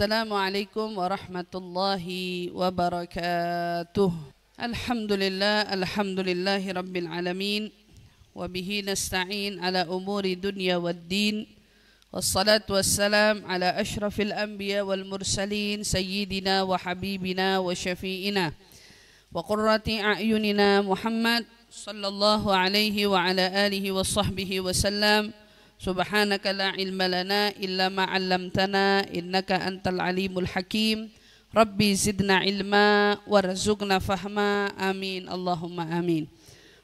السلام عليكم ورحمة الله وبركاته الحمد لله الحمد لله رب العالمين وبه نستعين على أمور الدنيا والدين والصلاة والسلام على أشرف الأنبياء والمرسلين سيدنا وحبيبنا وشفيئنا وقرة أعيننا محمد صلى الله عليه وعلى آله وصحبه وسلم Subhanaka la ilma lana illa ma 'allamtana innaka antal alimul hakim. Rabbi ilma warzuqna fahma. Amin. Allahumma amin.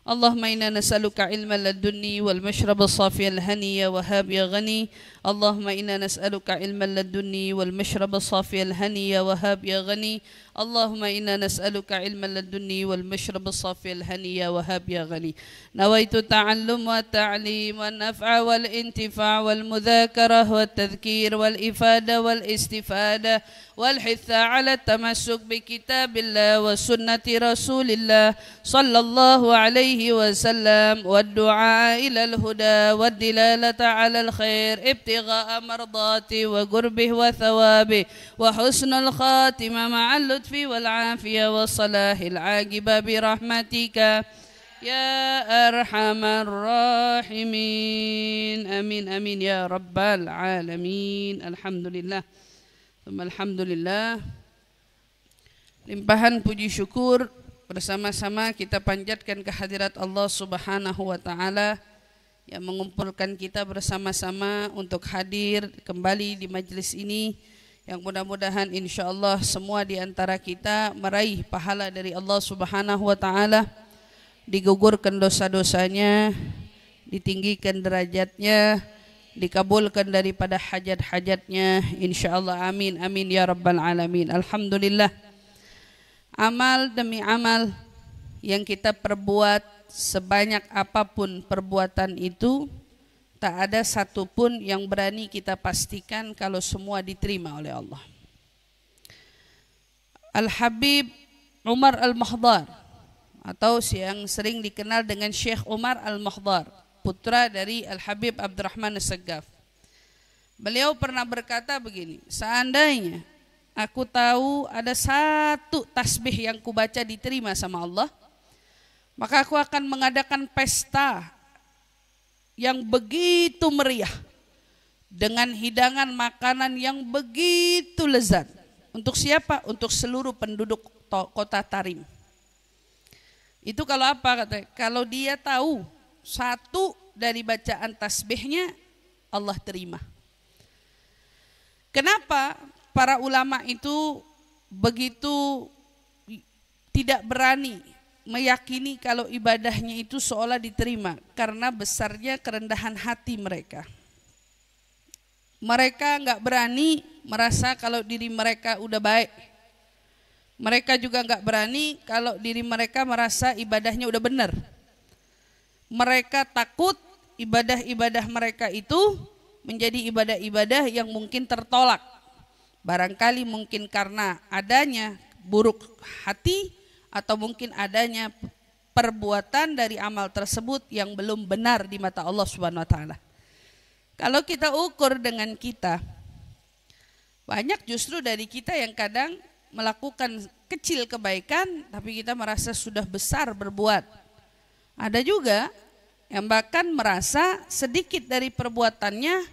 Allahumma inna nas'aluka ilman ladunni wal mashraba safiya al-haniya wa ghani. اللهم إنا نسألك علما لدني والمشرب صافي الهني يا وهاب يا غني اللهم إنا نسألك علما لدني والمشرب الصافي الهني يا وهاب يا غني نويت التعلم والتعليم والنفع والانتفاع والمذاكرة والتذكير والإفادة والاستفادة والحث على التمسك بكتاب الله وسنة رسول الله صلى الله عليه وسلم والدعاء إلى الهدى والدلالة على الخير ابتغاء ابتغاء مرضاتي وقربه وثوابه وحسن الخاتمة مع اللطف والعافية والصلاح العاقبة برحمتك يا أرحم الراحمين أمين أمين يا رب العالمين الحمد لله ثم الحمد لله limpahan puji syukur bersama-sama kita panjatkan kehadirat Allah Subhanahu wa taala yang mengumpulkan kita bersama-sama untuk hadir kembali di majlis ini yang mudah-mudahan insya Allah semua di antara kita meraih pahala dari Allah Subhanahu wa taala digugurkan dosa-dosanya ditinggikan derajatnya dikabulkan daripada hajat-hajatnya insya Allah amin amin ya rabbal alamin alhamdulillah amal demi amal yang kita perbuat sebanyak apapun perbuatan itu, tak ada satupun yang berani kita pastikan kalau semua diterima oleh Allah. Al-Habib Umar Al-Mahdar atau yang sering dikenal dengan Syekh Umar Al-Mahdar, putra dari Al-Habib Abdurrahman segaf Beliau pernah berkata begini, seandainya aku tahu ada satu tasbih yang kubaca diterima sama Allah, maka aku akan mengadakan pesta yang begitu meriah dengan hidangan makanan yang begitu lezat. Untuk siapa? Untuk seluruh penduduk kota Tarim. Itu kalau apa kata? Kalau dia tahu satu dari bacaan tasbihnya Allah terima. Kenapa para ulama itu begitu tidak berani meyakini kalau ibadahnya itu seolah diterima karena besarnya kerendahan hati mereka. Mereka nggak berani merasa kalau diri mereka udah baik. Mereka juga nggak berani kalau diri mereka merasa ibadahnya udah benar. Mereka takut ibadah-ibadah mereka itu menjadi ibadah-ibadah yang mungkin tertolak. Barangkali mungkin karena adanya buruk hati, atau mungkin adanya perbuatan dari amal tersebut yang belum benar di mata Allah Subhanahu wa taala. Kalau kita ukur dengan kita banyak justru dari kita yang kadang melakukan kecil kebaikan tapi kita merasa sudah besar berbuat. Ada juga yang bahkan merasa sedikit dari perbuatannya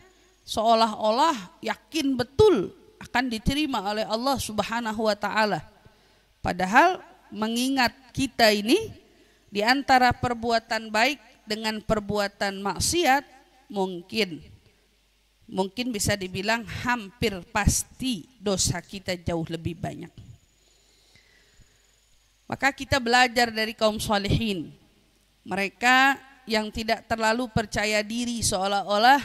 seolah-olah yakin betul akan diterima oleh Allah Subhanahu wa taala. Padahal mengingat kita ini di antara perbuatan baik dengan perbuatan maksiat mungkin mungkin bisa dibilang hampir pasti dosa kita jauh lebih banyak. Maka kita belajar dari kaum salihin. Mereka yang tidak terlalu percaya diri seolah-olah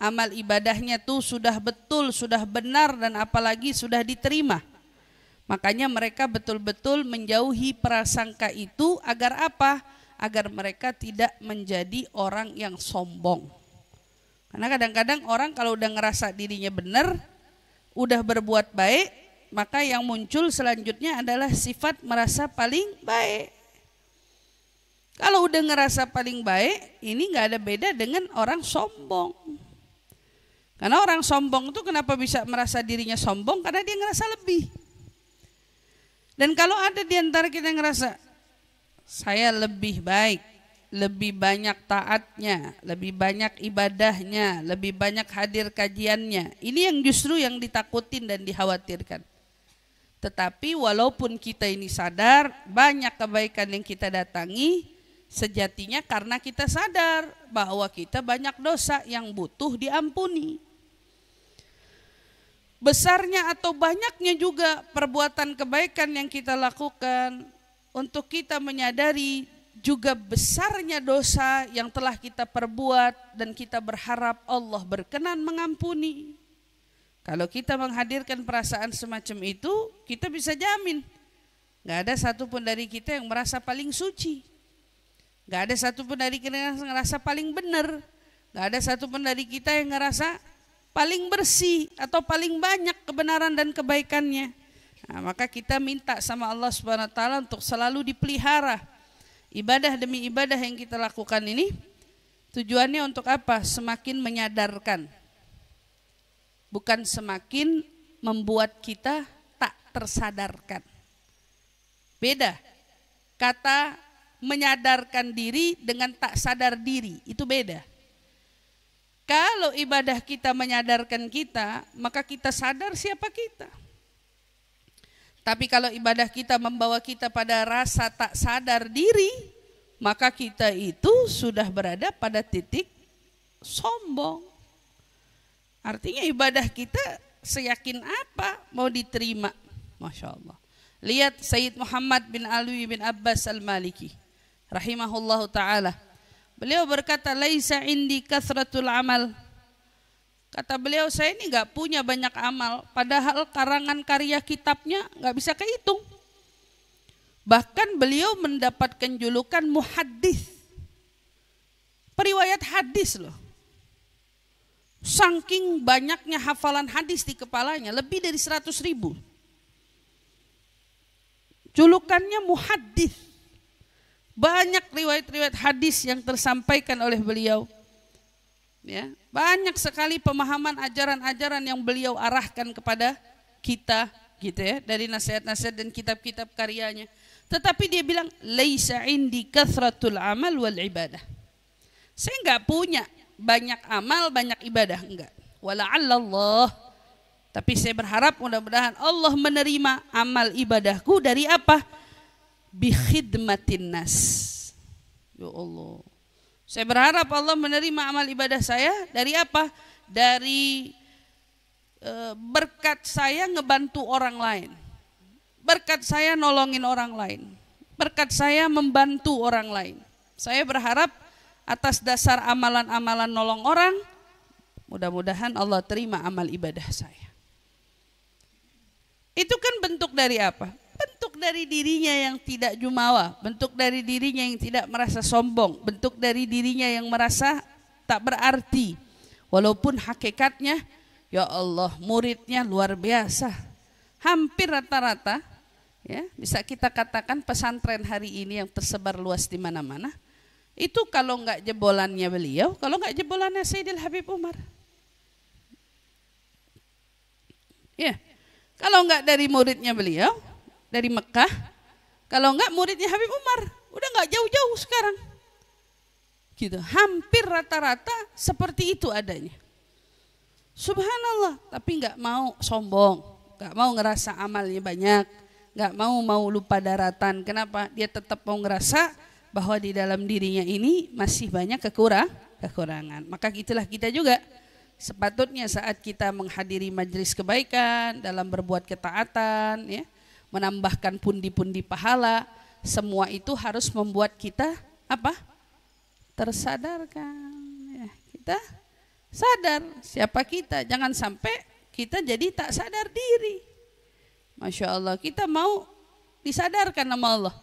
amal ibadahnya tuh sudah betul, sudah benar dan apalagi sudah diterima. Makanya mereka betul-betul menjauhi prasangka itu agar apa? Agar mereka tidak menjadi orang yang sombong. Karena kadang-kadang orang kalau udah ngerasa dirinya benar, udah berbuat baik, maka yang muncul selanjutnya adalah sifat merasa paling baik. Kalau udah ngerasa paling baik, ini nggak ada beda dengan orang sombong. Karena orang sombong itu kenapa bisa merasa dirinya sombong? Karena dia ngerasa lebih. Dan kalau ada di antara kita yang ngerasa saya lebih baik, lebih banyak taatnya, lebih banyak ibadahnya, lebih banyak hadir kajiannya. Ini yang justru yang ditakutin dan dikhawatirkan. Tetapi walaupun kita ini sadar banyak kebaikan yang kita datangi, sejatinya karena kita sadar bahwa kita banyak dosa yang butuh diampuni besarnya atau banyaknya juga perbuatan kebaikan yang kita lakukan untuk kita menyadari juga besarnya dosa yang telah kita perbuat dan kita berharap Allah berkenan mengampuni. Kalau kita menghadirkan perasaan semacam itu, kita bisa jamin nggak ada satupun dari kita yang merasa paling suci, nggak ada satupun dari kita yang merasa paling benar, nggak ada satupun dari kita yang ngerasa paling bersih atau paling banyak kebenaran dan kebaikannya. Nah, maka kita minta sama Allah Subhanahu wa taala untuk selalu dipelihara ibadah demi ibadah yang kita lakukan ini tujuannya untuk apa? Semakin menyadarkan. Bukan semakin membuat kita tak tersadarkan. Beda. Kata menyadarkan diri dengan tak sadar diri itu beda. Kalau ibadah kita menyadarkan kita, maka kita sadar siapa kita. Tapi kalau ibadah kita membawa kita pada rasa tak sadar diri, maka kita itu sudah berada pada titik sombong. Artinya ibadah kita seyakin apa mau diterima. Masya Allah. Lihat Sayyid Muhammad bin Alwi bin Abbas al-Maliki. Rahimahullahu ta'ala Beliau berkata, "Laisa indi kasratul amal." Kata beliau, saya ini nggak punya banyak amal, padahal karangan karya kitabnya nggak bisa kehitung. Bahkan beliau mendapatkan julukan muhaddis. Periwayat hadis loh. Saking banyaknya hafalan hadis di kepalanya, lebih dari 100 ribu. Julukannya muhaddis. Banyak riwayat-riwayat hadis yang tersampaikan oleh beliau. Ya, banyak sekali pemahaman ajaran-ajaran yang beliau arahkan kepada kita gitu ya dari nasihat-nasihat dan kitab-kitab karyanya. Tetapi dia bilang laisa indi kathratul amal wal ibadah. Saya nggak punya banyak amal, banyak ibadah enggak. Wala Allah. Tapi saya berharap mudah-mudahan Allah menerima amal ibadahku dari apa? bikhidmatin nas. Ya Allah. Saya berharap Allah menerima amal ibadah saya dari apa? Dari e, berkat saya ngebantu orang lain. Berkat saya nolongin orang lain. Berkat saya membantu orang lain. Saya berharap atas dasar amalan-amalan nolong orang, mudah-mudahan Allah terima amal ibadah saya. Itu kan bentuk dari apa? bentuk dari dirinya yang tidak jumawa, bentuk dari dirinya yang tidak merasa sombong, bentuk dari dirinya yang merasa tak berarti. Walaupun hakikatnya, ya Allah, muridnya luar biasa. Hampir rata-rata, ya bisa kita katakan pesantren hari ini yang tersebar luas di mana-mana, itu kalau nggak jebolannya beliau, kalau nggak jebolannya Sayyidil Habib Umar. Ya, kalau nggak dari muridnya beliau, dari Mekah. Kalau enggak muridnya Habib Umar, udah enggak jauh-jauh sekarang. Gitu, hampir rata-rata seperti itu adanya. Subhanallah, tapi enggak mau sombong, enggak mau ngerasa amalnya banyak, enggak mau mau lupa daratan. Kenapa? Dia tetap mau ngerasa bahwa di dalam dirinya ini masih banyak kekurangan, kekurangan. Maka itulah kita juga sepatutnya saat kita menghadiri majelis kebaikan dalam berbuat ketaatan ya menambahkan pundi-pundi pahala, semua itu harus membuat kita apa? tersadarkan. Ya, kita sadar siapa kita, jangan sampai kita jadi tak sadar diri. Masya Allah, kita mau disadarkan sama Allah.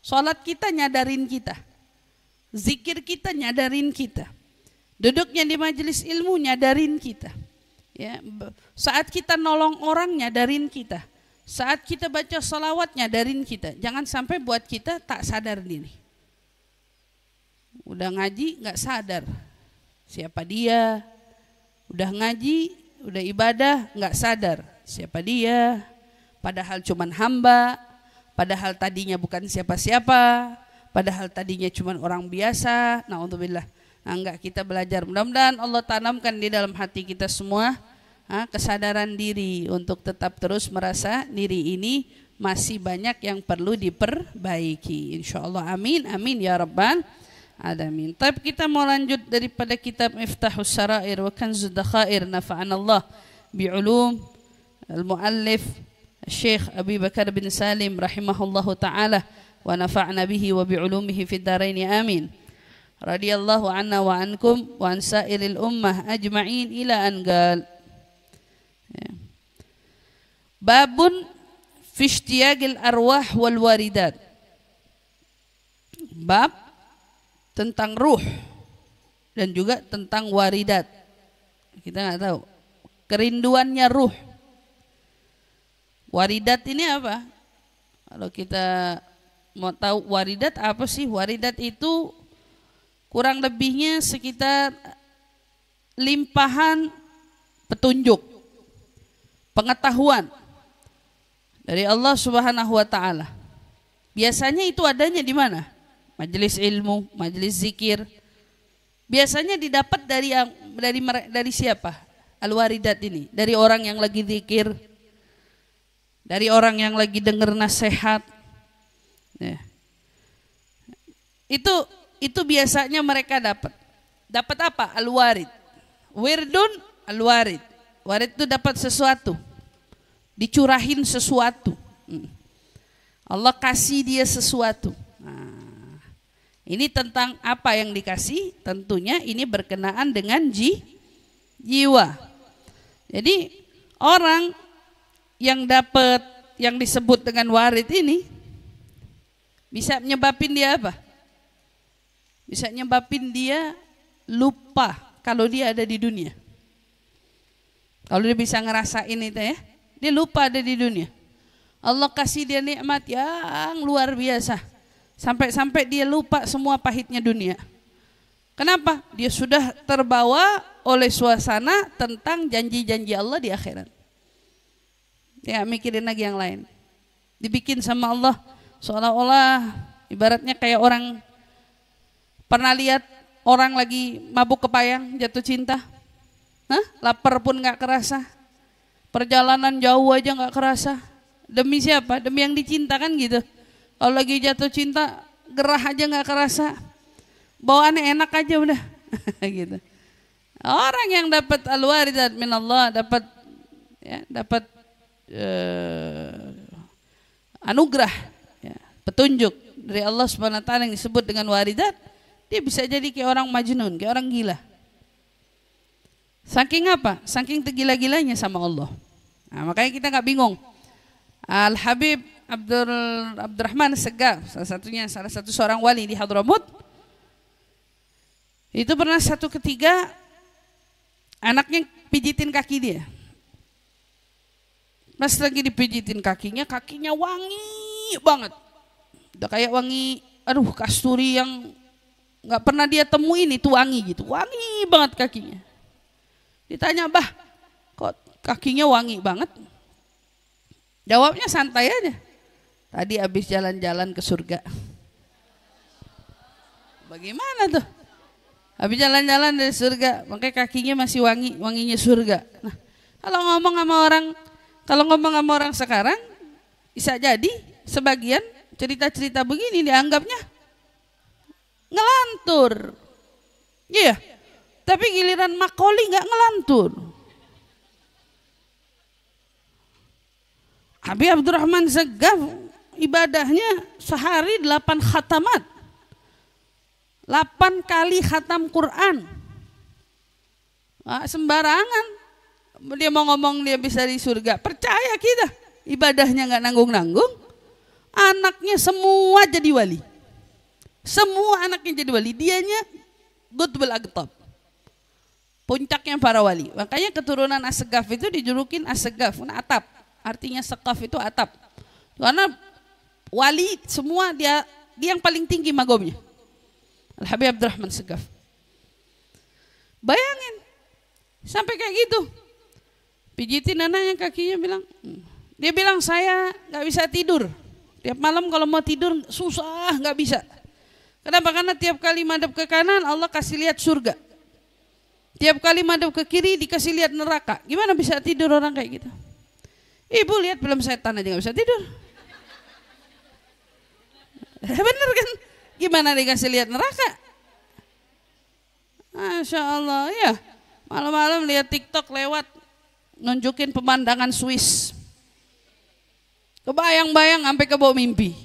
Sholat kita nyadarin kita. Zikir kita nyadarin kita. Duduknya di majelis ilmu nyadarin kita. Ya, saat kita nolong orang nyadarin kita. Saat kita baca salawat nyadarin kita, jangan sampai buat kita tak sadar diri. Udah ngaji nggak sadar siapa dia. Udah ngaji, udah ibadah nggak sadar siapa dia. Padahal cuman hamba, padahal tadinya bukan siapa-siapa, padahal tadinya cuman orang biasa. Nah, untuk Nah, nggak kita belajar. Mudah-mudahan Allah tanamkan di dalam hati kita semua kesadaran diri untuk tetap terus merasa diri ini masih banyak yang perlu diperbaiki. Insya Allah amin, amin ya Rabbal alamin. Tapi kita mau lanjut daripada kitab Miftahus Sarair wa Kanzud Dakhair nafa'an Allah bi ulum al-muallif Syekh Abi Bakar bin Salim rahimahullahu taala wa nafa'na bihi wa ulumihi fid darain amin. Radiyallahu anna wa ankum wa an sa'iril ummah ajma'in ila an Ya. Babun fishtiyagil arwah wal waridat. Bab tentang ruh dan juga tentang waridat. Kita nggak tahu kerinduannya ruh. Waridat ini apa? Kalau kita mau tahu waridat apa sih? Waridat itu kurang lebihnya sekitar limpahan petunjuk pengetahuan dari Allah Subhanahu wa taala. Biasanya itu adanya di mana? Majelis ilmu, majelis zikir. Biasanya didapat dari yang dari dari siapa? Al-waridat ini, dari orang yang lagi zikir, dari orang yang lagi dengar nasihat. Ya. Itu itu biasanya mereka dapat. Dapat apa? Al-warid. Wirdun al-warid. Warid itu dapat sesuatu, dicurahin sesuatu. Hmm. Allah kasih dia sesuatu. Nah, ini tentang apa yang dikasih? Tentunya ini berkenaan dengan ji, jiwa. Jadi orang yang dapat yang disebut dengan warid ini bisa menyebabkan dia apa? Bisa menyebabkan dia lupa kalau dia ada di dunia. Kalau dia bisa ngerasain itu ya, dia lupa ada di dunia. Allah kasih dia nikmat yang luar biasa. Sampai-sampai dia lupa semua pahitnya dunia. Kenapa? Dia sudah terbawa oleh suasana tentang janji-janji Allah di akhirat. Ya, mikirin lagi yang lain. Dibikin sama Allah seolah-olah ibaratnya kayak orang pernah lihat orang lagi mabuk kepayang, jatuh cinta, Hah? Lapar pun nggak kerasa. Perjalanan jauh aja nggak kerasa. Demi siapa? Demi yang dicinta kan gitu. Kalau lagi jatuh cinta, gerah aja nggak kerasa. Bawaannya enak aja udah. gitu. Orang yang dapat al-waridat min Allah, dapat ya, dapat uh, anugerah, ya, petunjuk dari Allah Subhanahu wa taala yang disebut dengan waridat, dia bisa jadi kayak orang majnun, kayak orang gila. Saking apa? Saking tergila-gilanya sama Allah. Nah, makanya kita nggak bingung. Al Habib Abdul Abdurrahman Segaf, salah satunya salah satu seorang wali di Hadramut. Itu pernah satu ketiga anaknya pijitin kaki dia. mas lagi dipijitin kakinya, kakinya wangi banget. Udah kayak wangi, aduh kasturi yang nggak pernah dia temuin itu wangi gitu. Wangi banget kakinya. Ditanya, bah kok kakinya wangi banget? Jawabnya santai aja. Tadi habis jalan-jalan ke surga. Bagaimana tuh? Habis jalan-jalan dari surga, makanya kakinya masih wangi, wanginya surga. Nah, kalau ngomong sama orang, kalau ngomong sama orang sekarang, bisa jadi sebagian cerita-cerita begini dianggapnya ngelantur. Iya. Yeah. Tapi giliran makoli nggak ngelantur. Abi Abdurrahman Zegaf ibadahnya sehari 8 khatamat. 8 kali khatam Quran. Nah, sembarangan. Dia mau ngomong dia bisa di surga. Percaya kita. Ibadahnya nggak nanggung-nanggung. Anaknya semua jadi wali. Semua anaknya jadi wali. Dianya Gutbul Agtab puncaknya para wali. Makanya keturunan assegaf itu dijulukin Asegaf, atap. Artinya sekaf itu atap. Karena wali semua dia dia yang paling tinggi magomnya. Al Habib Abdurrahman Segaf. Bayangin sampai kayak gitu. Pijitin yang kakinya bilang, hmm. dia bilang saya nggak bisa tidur. Tiap malam kalau mau tidur susah nggak bisa. Kenapa? Karena tiap kali madep ke kanan Allah kasih lihat surga. Tiap kali madep ke kiri dikasih lihat neraka. Gimana bisa tidur orang kayak gitu? Ibu lihat film setan aja nggak bisa tidur. Eh, bener kan? Gimana dikasih lihat neraka? Masya Allah ya. Malam-malam lihat TikTok lewat nunjukin pemandangan Swiss. Kebayang-bayang sampai ke bawah mimpi.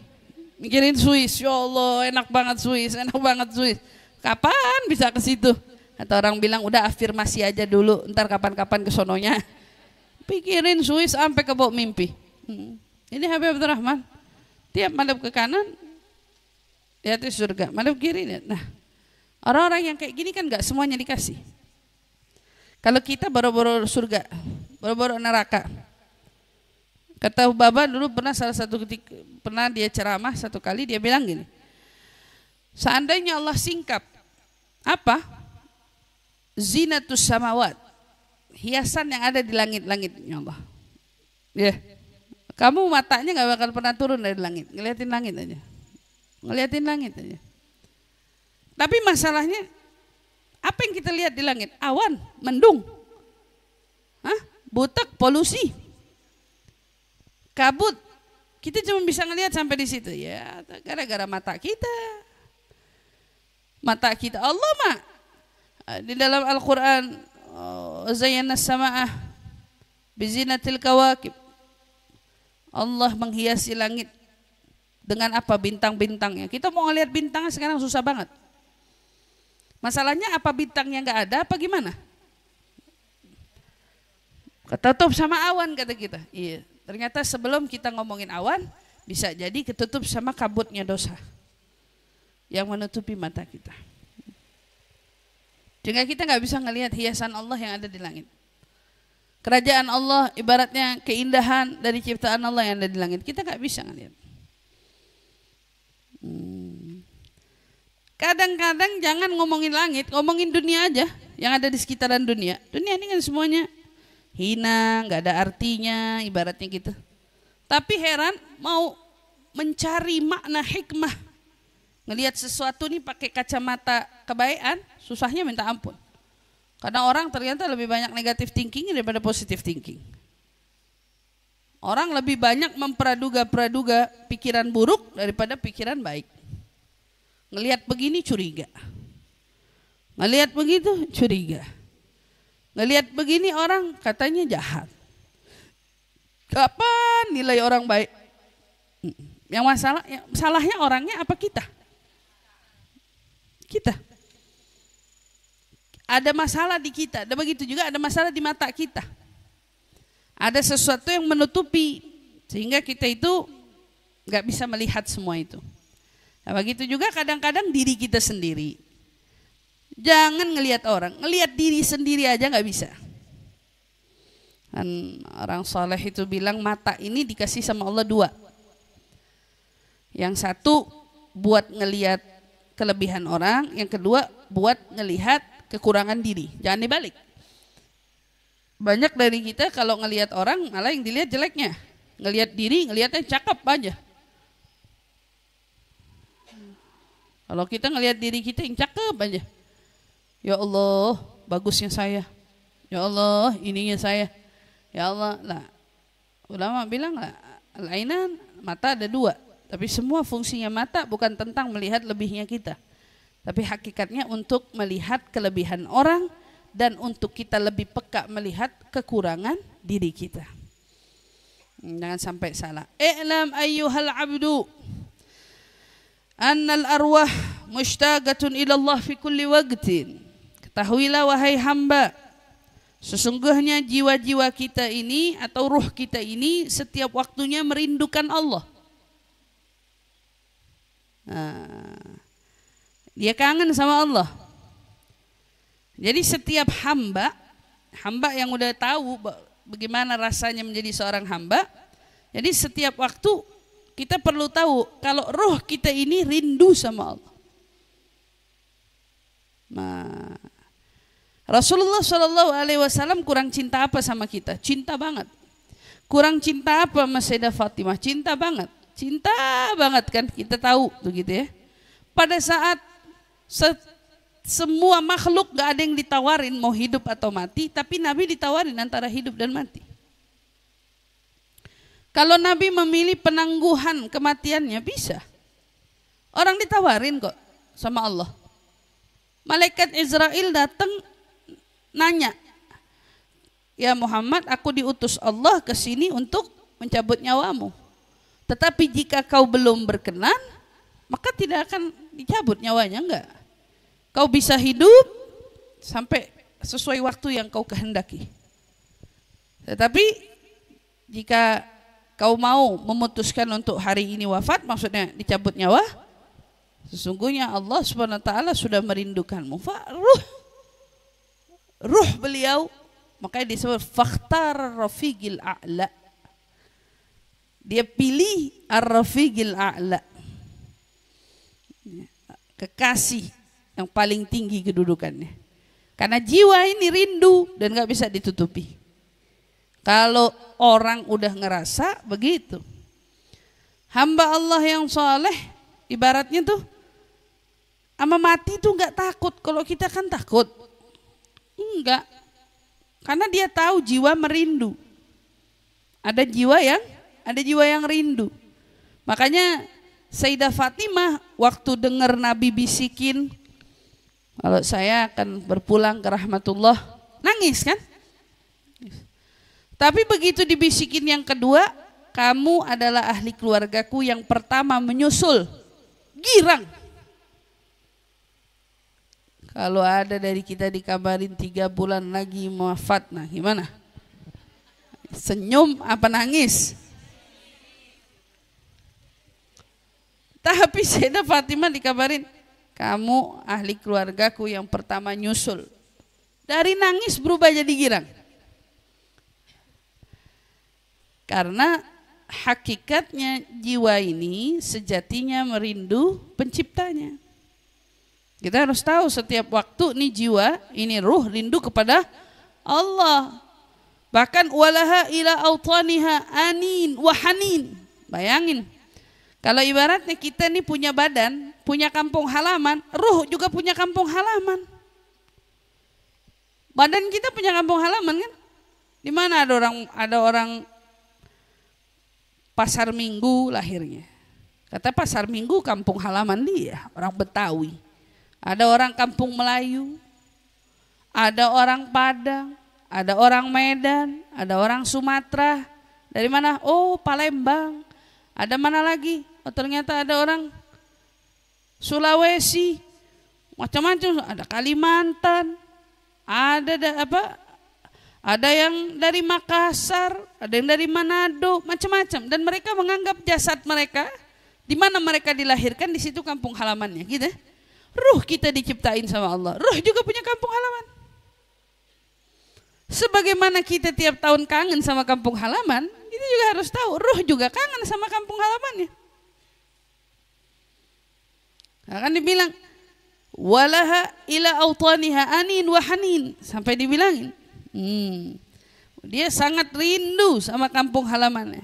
Mikirin Swiss, ya Allah enak banget Swiss, enak banget Swiss. Kapan bisa ke situ? Atau orang bilang udah afirmasi aja dulu, ntar kapan-kapan ke sononya, Pikirin Suis sampai ke bawah mimpi. Hmm. Ini Habib Abdurrahman, Tiap malam ke kanan, ya di surga. malam kiri, lihat. Nah, orang-orang yang kayak gini kan nggak semuanya dikasih. Kalau kita baru-baru surga, baru-baru neraka. Kata Baba dulu pernah salah satu ketika, pernah dia ceramah satu kali dia bilang gini. Seandainya Allah singkap, apa? zinatus samawat hiasan yang ada di langit-langit ya Allah ya kamu matanya nggak bakal pernah turun dari langit ngeliatin langit aja ngeliatin langit aja tapi masalahnya apa yang kita lihat di langit awan mendung Hah? butek polusi kabut kita cuma bisa ngelihat sampai di situ ya gara-gara mata kita mata kita Allah mak Eh, di dalam Al-Quran oh, zayana sama'ah Bizinatil kawakib Allah menghiasi langit Dengan apa bintang-bintangnya Kita mau ngelihat bintang sekarang susah banget Masalahnya apa bintangnya enggak ada apa gimana? Ketutup sama awan kata kita. Iya. Ternyata sebelum kita ngomongin awan bisa jadi ketutup sama kabutnya dosa yang menutupi mata kita. Sehingga kita nggak bisa ngelihat hiasan Allah yang ada di langit. Kerajaan Allah ibaratnya keindahan dari ciptaan Allah yang ada di langit. Kita nggak bisa ngelihat. Hmm. Kadang-kadang jangan ngomongin langit, ngomongin dunia aja yang ada di sekitaran dunia. Dunia ini kan semuanya hina, nggak ada artinya, ibaratnya gitu. Tapi heran mau mencari makna hikmah Ngelihat sesuatu nih pakai kacamata kebaikan, susahnya minta ampun. Karena orang ternyata lebih banyak negatif thinking daripada positif thinking. Orang lebih banyak memperaduga-peraduga pikiran buruk daripada pikiran baik. Ngelihat begini curiga. Ngelihat begitu curiga. Ngelihat begini orang katanya jahat. Kapan nilai orang baik? Yang masalah, salahnya orangnya apa kita? Kita. Ada masalah di kita, dan begitu juga ada masalah di mata kita. Ada sesuatu yang menutupi sehingga kita itu nggak bisa melihat semua itu. Nah, begitu juga kadang-kadang diri kita sendiri. Jangan ngelihat orang, ngelihat diri sendiri aja nggak bisa. Dan orang soleh itu bilang mata ini dikasih sama Allah dua. Yang satu buat ngelihat kelebihan orang, yang kedua buat ngelihat kekurangan diri. Jangan dibalik. Banyak dari kita kalau ngelihat orang malah yang dilihat jeleknya. Ngelihat diri, ngelihatnya cakep aja. Kalau kita ngelihat diri kita yang cakep aja. Ya Allah, bagusnya saya. Ya Allah, ininya saya. Ya Allah, lah. Ulama bilang lah, lainan mata ada dua, tapi semua fungsinya mata bukan tentang melihat lebihnya kita. Tapi hakikatnya untuk melihat kelebihan orang dan untuk kita lebih peka melihat kekurangan diri kita. Hmm, jangan sampai salah. I'lam ayyuhal abdu annal arwah mushtagatun ila Allah fi kulli waqtin. Ketahuilah wahai hamba, sesungguhnya jiwa-jiwa kita ini atau ruh kita ini setiap waktunya merindukan Allah Eh, dia kangen sama Allah. Jadi setiap hamba, hamba yang udah tahu bagaimana rasanya menjadi seorang hamba, jadi setiap waktu kita perlu tahu kalau roh kita ini rindu sama Allah. Nah, Rasulullah Shallallahu Alaihi Wasallam kurang cinta apa sama kita? Cinta banget. Kurang cinta apa Mas Sayyidah Fatimah? Cinta banget cinta banget kan kita tahu tuh gitu ya. Pada saat se semua makhluk gak ada yang ditawarin mau hidup atau mati, tapi Nabi ditawarin antara hidup dan mati. Kalau Nabi memilih penangguhan kematiannya bisa. Orang ditawarin kok sama Allah. Malaikat Israel datang nanya, "Ya Muhammad, aku diutus Allah ke sini untuk mencabut nyawamu." Tetapi jika kau belum berkenan, maka tidak akan dicabut nyawanya enggak. Kau bisa hidup sampai sesuai waktu yang kau kehendaki. Tetapi jika kau mau memutuskan untuk hari ini wafat, maksudnya dicabut nyawa, sesungguhnya Allah Subhanahu wa taala sudah merindukanmu. mufaruh, ruh beliau makanya disebut faktar rafiqil a'la dia pilih Ar-Rafiqil A'la. Kekasih yang paling tinggi kedudukannya. Karena jiwa ini rindu dan nggak bisa ditutupi. Kalau orang udah ngerasa begitu. Hamba Allah yang soleh ibaratnya tuh ama mati tuh nggak takut. Kalau kita kan takut. Enggak. Karena dia tahu jiwa merindu. Ada jiwa yang ada jiwa yang rindu. Makanya Sayyidah Fatimah waktu dengar Nabi bisikin, kalau saya akan berpulang ke rahmatullah, nangis kan? Tapi begitu dibisikin yang kedua, kamu adalah ahli keluargaku yang pertama menyusul. Girang. Kalau ada dari kita dikabarin tiga bulan lagi wafat, nah gimana? Senyum apa nangis? Tapi Sayyidah Fatimah dikabarin, kamu ahli keluargaku yang pertama nyusul. Dari nangis berubah jadi girang. Karena hakikatnya jiwa ini sejatinya merindu penciptanya. Kita harus tahu setiap waktu ini jiwa, ini ruh rindu kepada Allah. Bahkan walaha ila autaniha anin wahanin. Bayangin, kalau ibaratnya kita nih punya badan, punya kampung halaman, ruh juga punya kampung halaman. Badan kita punya kampung halaman kan? Di mana ada orang ada orang pasar Minggu lahirnya. Kata pasar Minggu kampung halaman dia, orang Betawi. Ada orang kampung Melayu, ada orang Padang, ada orang Medan, ada orang Sumatera. Dari mana? Oh, Palembang. Ada mana lagi? Oh, ternyata ada orang Sulawesi, macam-macam, ada Kalimantan, ada da, apa? Ada yang dari Makassar, ada yang dari Manado, macam-macam dan mereka menganggap jasad mereka di mana mereka dilahirkan di situ kampung halamannya, gitu. Ruh kita diciptain sama Allah. Ruh juga punya kampung halaman. Sebagaimana kita tiap tahun kangen sama kampung halaman, kita juga harus tahu ruh juga kangen sama kampung halamannya. Nah, kan dibilang walaha ila autaniha anin wa hanin sampai dibilangin. Hmm. Dia sangat rindu sama kampung halamannya.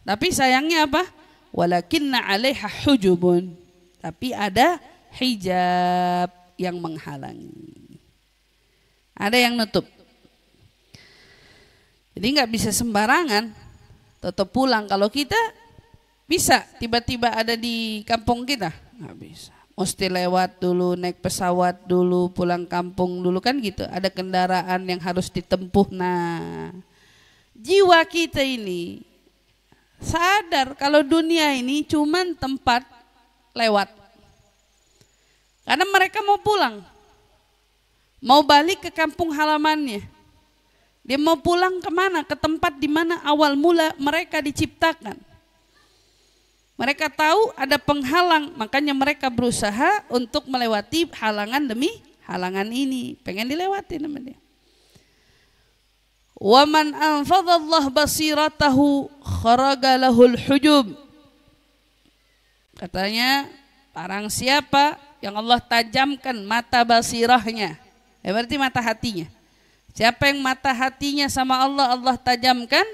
Tapi sayangnya apa? Walakinna alaiha hujubun. Tapi ada hijab yang menghalangi. Ada yang nutup. Jadi nggak bisa sembarangan tetap pulang. Kalau kita bisa tiba-tiba ada di kampung kita nggak bisa mesti lewat dulu, naik pesawat dulu, pulang kampung dulu kan gitu. Ada kendaraan yang harus ditempuh. Nah, jiwa kita ini sadar kalau dunia ini cuman tempat lewat. Karena mereka mau pulang. Mau balik ke kampung halamannya. Dia mau pulang kemana? Ke tempat di mana awal mula mereka diciptakan. Mereka tahu ada penghalang, makanya mereka berusaha untuk melewati halangan demi halangan ini. Pengen dilewati namanya. Waman anfadallah basiratahu kharaga lahul hujub. Katanya, parang siapa yang Allah tajamkan mata basirahnya. Ya berarti mata hatinya. Siapa yang mata hatinya sama Allah, Allah tajamkan,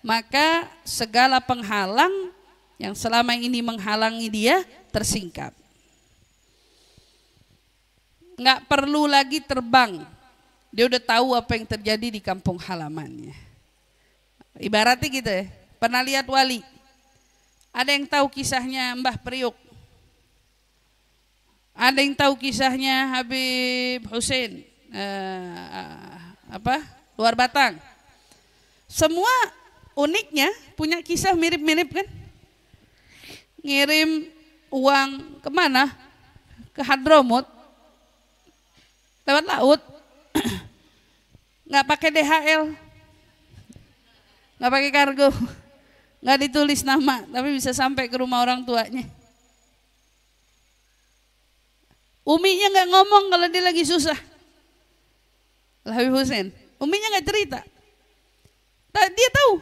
maka segala penghalang yang selama ini menghalangi dia tersingkap. Nggak perlu lagi terbang, dia udah tahu apa yang terjadi di kampung halamannya. Ibaratnya gitu ya, pernah lihat wali, ada yang tahu kisahnya Mbah Priuk, ada yang tahu kisahnya Habib Hussein, eh, apa luar batang. Semua uniknya punya kisah mirip-mirip kan? ngirim uang kemana? Ke Hadromut, lewat laut, nggak pakai DHL, nggak pakai kargo, nggak ditulis nama, tapi bisa sampai ke rumah orang tuanya. Uminya nggak ngomong kalau dia lagi susah. Habib Hussein, uminya nggak cerita. Dia tahu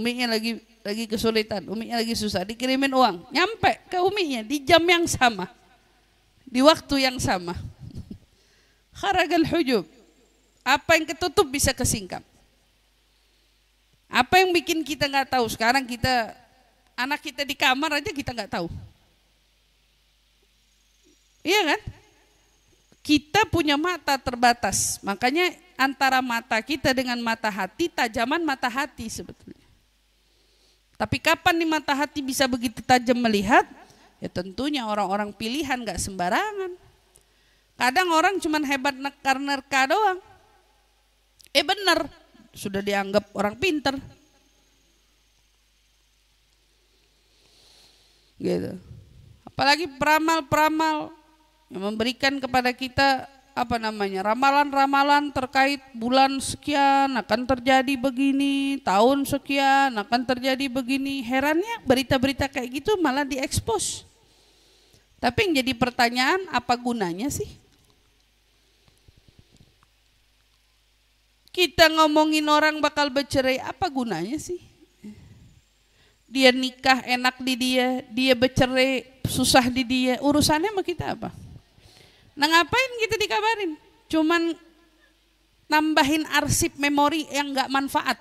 uminya lagi lagi kesulitan, uminya lagi susah, dikirimin uang, nyampe ke uminya di jam yang sama, di waktu yang sama. Kharagal hujub, apa yang ketutup bisa kesingkap. Apa yang bikin kita nggak tahu sekarang kita anak kita di kamar aja kita nggak tahu. Iya kan? Kita punya mata terbatas, makanya antara mata kita dengan mata hati tajaman mata hati sebetulnya. Tapi kapan nih mata hati bisa begitu tajam melihat? Ya tentunya orang-orang pilihan gak sembarangan. Kadang orang cuma hebat nekar-nerka doang. Eh benar, sudah dianggap orang pinter. Gitu. Apalagi peramal-peramal yang memberikan kepada kita apa namanya ramalan-ramalan terkait bulan sekian akan terjadi begini, tahun sekian akan terjadi begini. Herannya berita-berita kayak gitu malah diekspos. Tapi yang jadi pertanyaan apa gunanya sih? Kita ngomongin orang bakal bercerai, apa gunanya sih? Dia nikah enak di dia, dia bercerai susah di dia. Urusannya sama kita apa? Nah ngapain kita dikabarin? Cuman nambahin arsip memori yang nggak manfaat.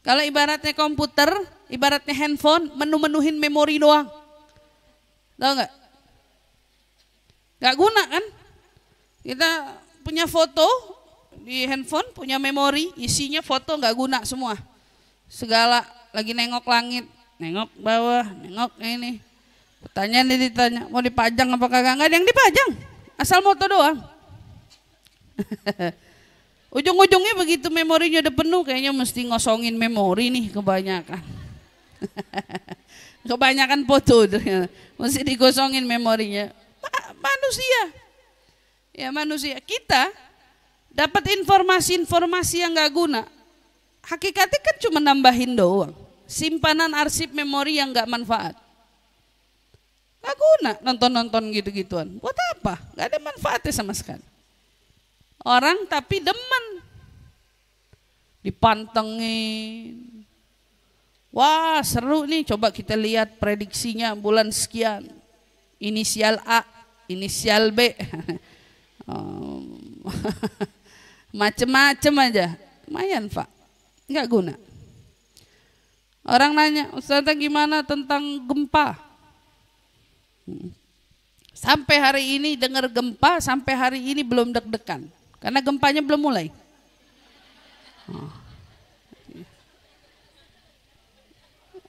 Kalau ibaratnya komputer, ibaratnya handphone, menu-menuhin memori doang. Tahu nggak? Nggak guna kan? Kita punya foto di handphone, punya memori, isinya foto nggak guna semua. Segala lagi nengok langit, nengok bawah, nengok ini. Pertanyaan ditanya, mau dipajang apa kagak? Nggak ada yang dipajang. Asal moto doang. Ujung-ujungnya begitu memorinya udah penuh kayaknya mesti ngosongin memori nih kebanyakan. kebanyakan foto Mesti digosongin memorinya. Ma manusia. Ya manusia. Kita dapat informasi-informasi yang gak guna. Hakikatnya kan cuma nambahin doang. Simpanan arsip memori yang gak manfaat. Gak guna nonton-nonton gitu-gituan. Buat apa? Gak ada manfaatnya sama sekali. Orang tapi demen. Dipantengin. Wah seru nih coba kita lihat prediksinya bulan sekian. Inisial A, inisial B. Oh. Macem-macem aja. Lumayan Pak. Gak guna. Orang nanya, Ustazah gimana tentang gempa? Sampai hari ini dengar gempa, sampai hari ini belum deg-degan. Karena gempanya belum mulai. Oh.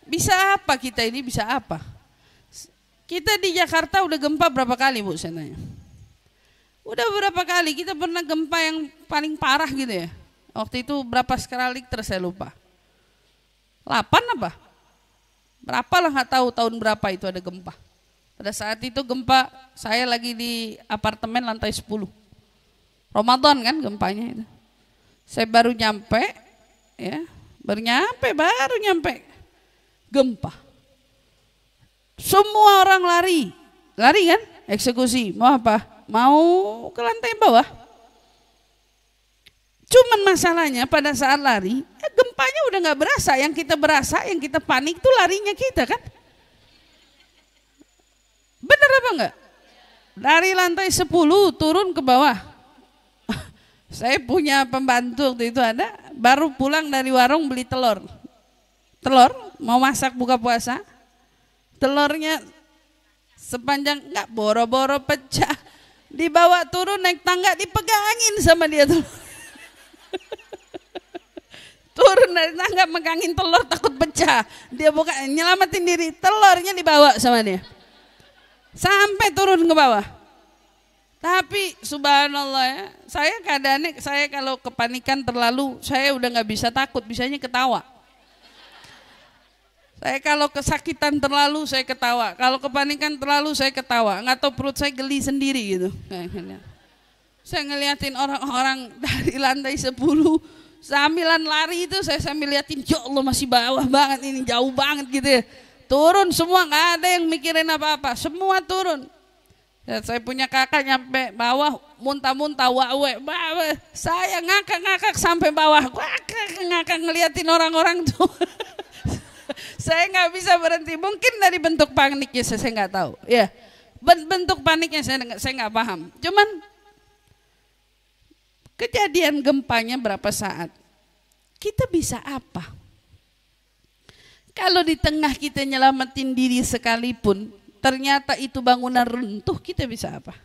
Bisa apa kita ini, bisa apa? Kita di Jakarta udah gempa berapa kali Bu saya nanya? Udah berapa kali, kita pernah gempa yang paling parah gitu ya. Waktu itu berapa skala terus saya lupa. 8 apa? Berapa lah nggak tahu tahun berapa itu ada gempa. Pada saat itu gempa, saya lagi di apartemen lantai 10. Ramadan kan gempanya itu. Saya baru nyampe, ya, baru nyampe, baru nyampe. Gempa. Semua orang lari, lari kan, eksekusi. Mau apa? Mau ke lantai bawah. Cuman masalahnya pada saat lari, ya gempanya udah nggak berasa. Yang kita berasa, yang kita panik itu larinya kita kan nggak? Dari lantai 10 turun ke bawah. Saya punya pembantu waktu itu ada, baru pulang dari warung beli telur. Telur, mau masak buka puasa. Telurnya sepanjang enggak boro-boro pecah. Dibawa turun naik tangga dipegangin sama dia tuh. turun dari tangga megangin telur takut pecah. Dia buka nyelamatin diri, telurnya dibawa sama dia sampai turun ke bawah. Tapi subhanallah ya, saya keadaannya saya kalau kepanikan terlalu saya udah nggak bisa takut, bisanya ketawa. Saya kalau kesakitan terlalu saya ketawa, kalau kepanikan terlalu saya ketawa, nggak tahu perut saya geli sendiri gitu. Saya ngeliatin orang-orang dari lantai 10 sambilan lari itu saya sambil liatin, ya Allah masih bawah banget ini, jauh banget gitu ya. Turun semua, nggak ada yang mikirin apa-apa. Semua turun. Ya, saya punya kakak nyampe bawah muntah-muntah wawe. bawa Saya ngakak-ngakak sampai bawah. Ngakak-ngakak ngeliatin orang-orang tuh. saya nggak bisa berhenti. Mungkin dari bentuk paniknya saya nggak tahu. Ya. Bentuk paniknya saya nggak saya nggak paham. Cuman kejadian gempanya berapa saat? Kita bisa apa? Kalau di tengah kita nyelamatin diri sekalipun, ternyata itu bangunan runtuh, kita bisa apa?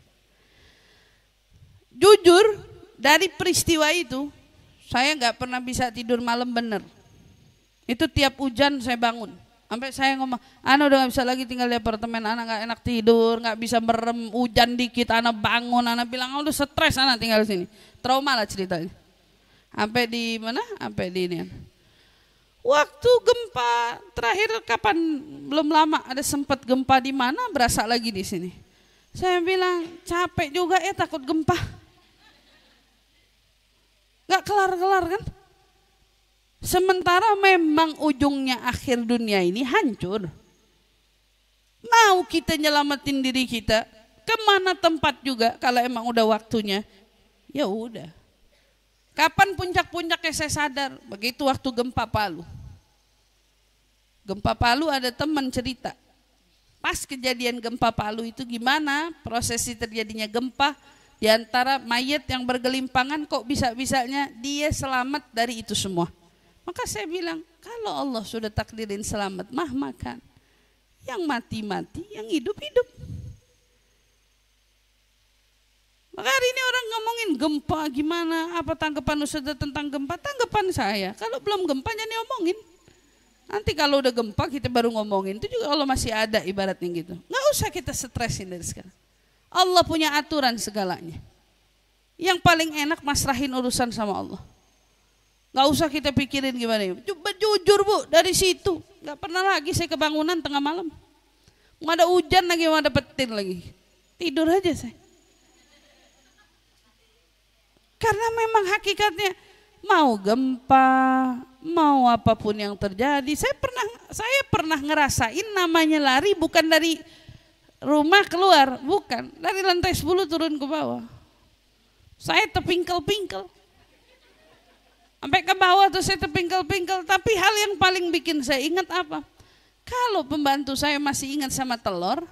Jujur, dari peristiwa itu, saya nggak pernah bisa tidur malam bener. Itu tiap hujan saya bangun. Sampai saya ngomong, anak udah nggak bisa lagi tinggal di apartemen, anak nggak enak tidur, nggak bisa merem, hujan dikit, anak bangun, anak bilang, udah stres anak tinggal di sini. Trauma lah ceritanya. Sampai di mana? Sampai di ini waktu gempa terakhir kapan belum lama ada sempat gempa di mana berasa lagi di sini. Saya bilang capek juga ya takut gempa. Gak kelar-kelar kan? Sementara memang ujungnya akhir dunia ini hancur. Mau kita nyelamatin diri kita, kemana tempat juga kalau emang udah waktunya, ya udah. Kapan puncak-puncaknya saya sadar? Begitu waktu gempa Palu. Gempa Palu ada teman cerita. Pas kejadian gempa Palu itu gimana prosesi terjadinya gempa di antara mayat yang bergelimpangan kok bisa-bisanya dia selamat dari itu semua. Maka saya bilang, kalau Allah sudah takdirin selamat, mah makan. Yang mati-mati, yang hidup-hidup. Maka hari ini orang ngomongin gempa gimana, apa tanggapan Ustaz tentang gempa, tanggapan saya. Kalau belum gempa jangan diomongin. Nanti kalau udah gempa kita baru ngomongin itu juga Allah masih ada ibaratnya gitu. Nggak usah kita stresin dari sekarang. Allah punya aturan segalanya. Yang paling enak masrahin urusan sama Allah. Nggak usah kita pikirin gimana. Coba jujur bu dari situ. Nggak pernah lagi saya kebangunan tengah malam. Nggak ada hujan lagi, nggak ada petir lagi. Tidur aja saya. Karena memang hakikatnya mau gempa, mau apapun yang terjadi. Saya pernah saya pernah ngerasain namanya lari bukan dari rumah keluar, bukan. Dari lantai 10 turun ke bawah. Saya terpingkel pingkel Sampai ke bawah tuh saya terpingkel pingkel tapi hal yang paling bikin saya ingat apa? Kalau pembantu saya masih ingat sama telur,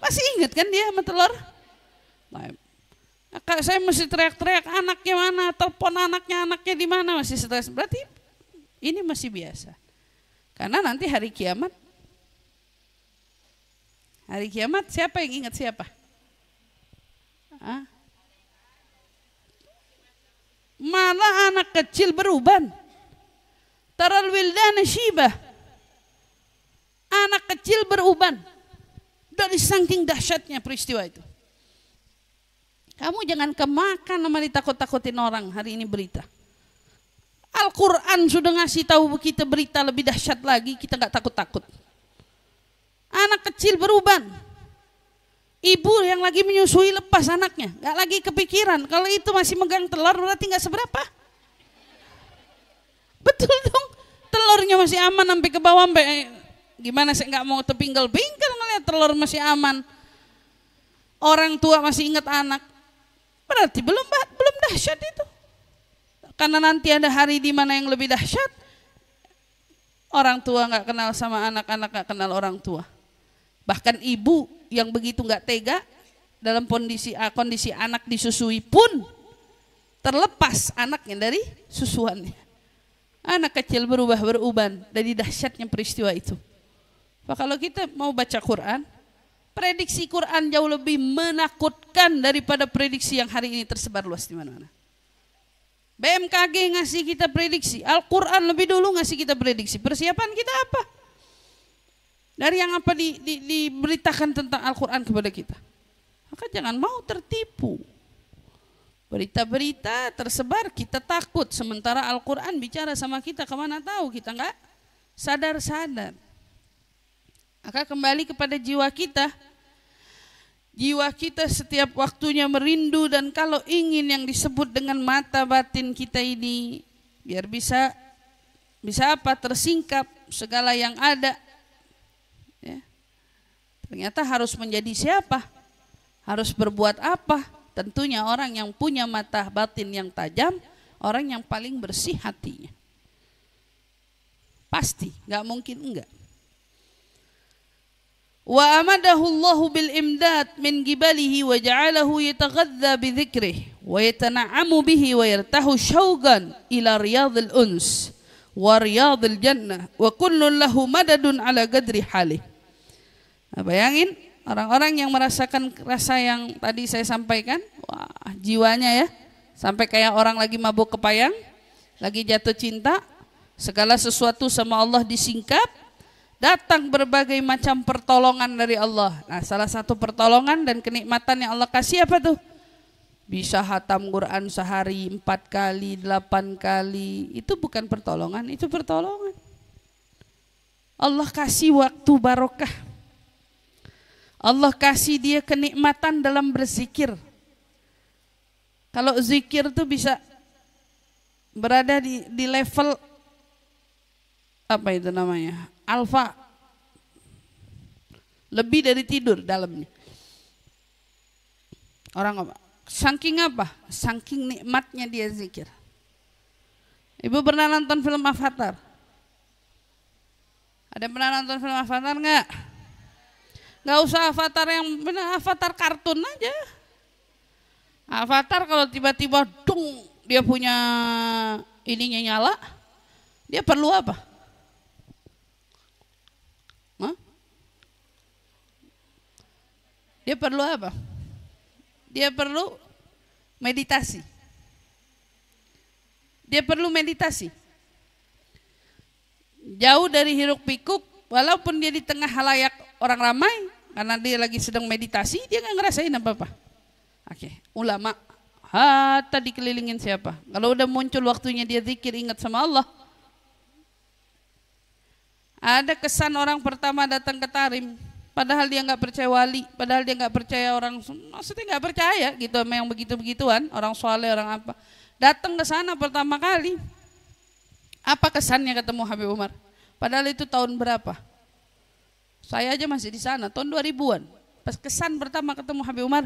masih ingat kan dia sama telur? Nah, Kak saya mesti teriak-teriak anaknya mana, telepon anaknya, anaknya di mana masih stres. Berarti ini masih biasa. Karena nanti hari kiamat Hari kiamat siapa yang ingat siapa? Hah? Malah anak kecil beruban. Taral wildan shiba. Anak kecil beruban. Dari saking dahsyatnya peristiwa itu. Kamu jangan kemakan sama ditakut-takutin orang hari ini berita. Al-Quran sudah ngasih tahu kita berita lebih dahsyat lagi, kita nggak takut-takut. Anak kecil beruban. Ibu yang lagi menyusui lepas anaknya, nggak lagi kepikiran. Kalau itu masih megang telur berarti nggak seberapa. Betul dong, telurnya masih aman sampai ke bawah sampai eh, gimana sih nggak mau tepinggal pinggal ngeliat telur masih aman. Orang tua masih ingat anak, Berarti belum belum dahsyat itu. Karena nanti ada hari di mana yang lebih dahsyat. Orang tua nggak kenal sama anak-anak nggak kenal orang tua. Bahkan ibu yang begitu nggak tega dalam kondisi kondisi anak disusui pun terlepas anaknya dari susuannya. Anak kecil berubah beruban dari dahsyatnya peristiwa itu. kalau kita mau baca Quran, prediksi Quran jauh lebih menakutkan daripada prediksi yang hari ini tersebar luas di mana-mana. BMKG ngasih kita prediksi, Al-Quran lebih dulu ngasih kita prediksi. Persiapan kita apa? Dari yang apa di, di, diberitakan tentang Al-Quran kepada kita. Maka jangan mau tertipu. Berita-berita tersebar kita takut. Sementara Al-Quran bicara sama kita kemana tahu kita nggak sadar-sadar. Maka kembali kepada jiwa kita. Jiwa kita setiap waktunya merindu dan kalau ingin yang disebut dengan mata batin kita ini biar bisa bisa apa tersingkap segala yang ada. Ya. Ternyata harus menjadi siapa? Harus berbuat apa? Tentunya orang yang punya mata batin yang tajam, orang yang paling bersih hatinya. Pasti, nggak mungkin enggak. وأمده الله بالإمداد من جباله وجعله يتغذى بذكره ويتنعم به ila شوقا إلى رياض الأنس ورياض الجنة وكل له مدد على قدر حاله nah, bayangin orang-orang yang merasakan rasa yang tadi saya sampaikan wah jiwanya ya sampai kayak orang lagi mabuk kepayang lagi jatuh cinta segala sesuatu sama Allah disingkap datang berbagai macam pertolongan dari Allah. Nah, salah satu pertolongan dan kenikmatan yang Allah kasih apa tuh? Bisa hatam Quran sehari empat kali, delapan kali. Itu bukan pertolongan, itu pertolongan. Allah kasih waktu barokah. Allah kasih dia kenikmatan dalam berzikir. Kalau zikir tuh bisa berada di, di level apa itu namanya alfa lebih dari tidur dalamnya orang apa saking apa saking nikmatnya dia zikir ibu pernah nonton film Avatar ada yang pernah nonton film Avatar nggak nggak usah Avatar yang benar Avatar kartun aja Avatar kalau tiba-tiba dong dia punya ininya nyala dia perlu apa Dia perlu apa? Dia perlu meditasi. Dia perlu meditasi. Jauh dari hiruk pikuk, walaupun dia di tengah halayak orang ramai, karena dia lagi sedang meditasi, dia nggak ngerasain apa-apa. Oke, okay. ulama harta dikelilingin siapa? Kalau udah muncul waktunya dia zikir ingat sama Allah. Ada kesan orang pertama datang ke Tarim, padahal dia nggak percaya wali, padahal dia nggak percaya orang, maksudnya nggak percaya gitu memang begitu-begituan, orang soleh, orang apa. Datang ke sana pertama kali, apa kesannya ketemu Habib Umar? Padahal itu tahun berapa? Saya aja masih di sana, tahun 2000-an. Pas kesan pertama ketemu Habib Umar,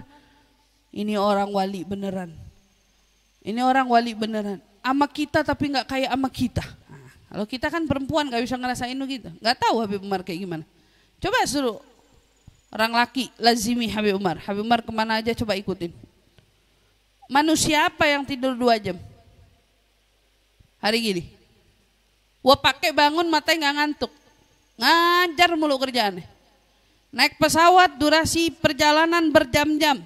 ini orang wali beneran. Ini orang wali beneran. Ama kita tapi nggak kayak ama kita. Nah, kalau kita kan perempuan gak bisa ngerasain gitu. Nggak tahu Habib Umar kayak gimana. Coba suruh orang laki lazimi Habib Umar Habib Umar kemana aja coba ikutin manusia apa yang tidur dua jam hari gini Wah pakai bangun mata nggak ngantuk ngajar mulu kerjaan. naik pesawat durasi perjalanan berjam-jam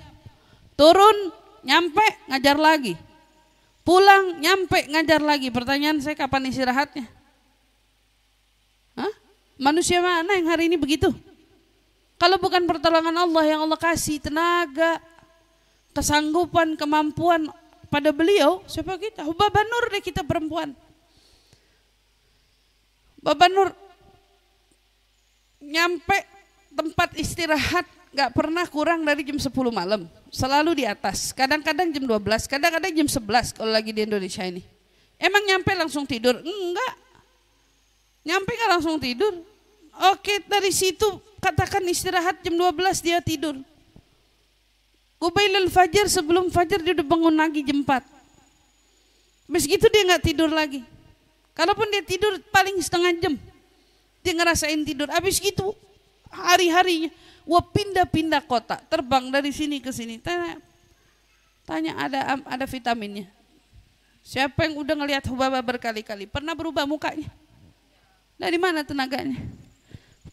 turun nyampe ngajar lagi pulang nyampe ngajar lagi pertanyaan saya kapan istirahatnya Hah? manusia mana yang hari ini begitu kalau bukan pertolongan Allah yang Allah kasih tenaga, kesanggupan, kemampuan pada beliau, siapa kita? Baba Nur deh kita perempuan. Baba Nur nyampe tempat istirahat nggak pernah kurang dari jam 10 malam. Selalu di atas. Kadang-kadang jam 12, kadang-kadang jam 11 kalau lagi di Indonesia ini. Emang nyampe langsung tidur? Enggak. Nyampe nggak langsung tidur? Oke, dari situ katakan istirahat jam 12 dia tidur. Kubailul Fajar sebelum Fajar dia udah bangun lagi jam 4. Meski itu dia nggak tidur lagi. Kalaupun dia tidur paling setengah jam. Dia ngerasain tidur. Habis gitu hari-harinya wah pindah-pindah kota, terbang dari sini ke sini. Tanya, tanya ada ada vitaminnya. Siapa yang udah ngelihat Hubaba berkali-kali? Pernah berubah mukanya? Dari mana tenaganya?